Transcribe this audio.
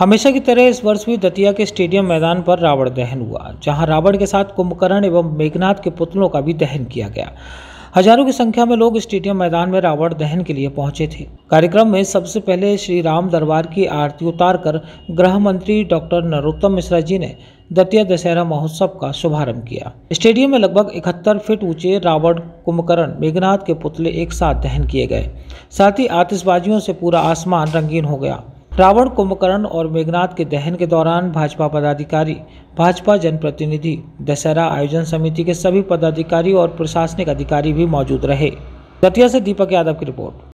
हमेशा की तरह इस वर्ष भी दतिया के स्टेडियम मैदान पर रावण दहन हुआ जहां रावण के साथ कुंभकर्ण एवं मेघनाथ के पुतलों का भी दहन किया गया हजारों की संख्या में लोग स्टेडियम मैदान में रावण दहन के लिए पहुंचे थे कार्यक्रम में सबसे पहले श्री राम दरबार की आरती उतार कर गृह मंत्री डॉक्टर नरोत्तम मिश्रा जी ने दतिया दशहरा महोत्सव का शुभारंभ किया स्टेडियम में लगभग इकहत्तर फीट ऊंचे रावण कुंभकर्ण मेघनाथ के पुतले एक साथ दहन किए गए साथ ही आतिशबाजियों से पूरा आसमान रंगीन हो गया रावण कुंभकर्ण और मेघनाथ के दहन के दौरान भाजपा पदाधिकारी भाजपा जनप्रतिनिधि दशहरा आयोजन समिति के सभी पदाधिकारी और प्रशासनिक अधिकारी भी मौजूद रहे दतिया से दीपक यादव की रिपोर्ट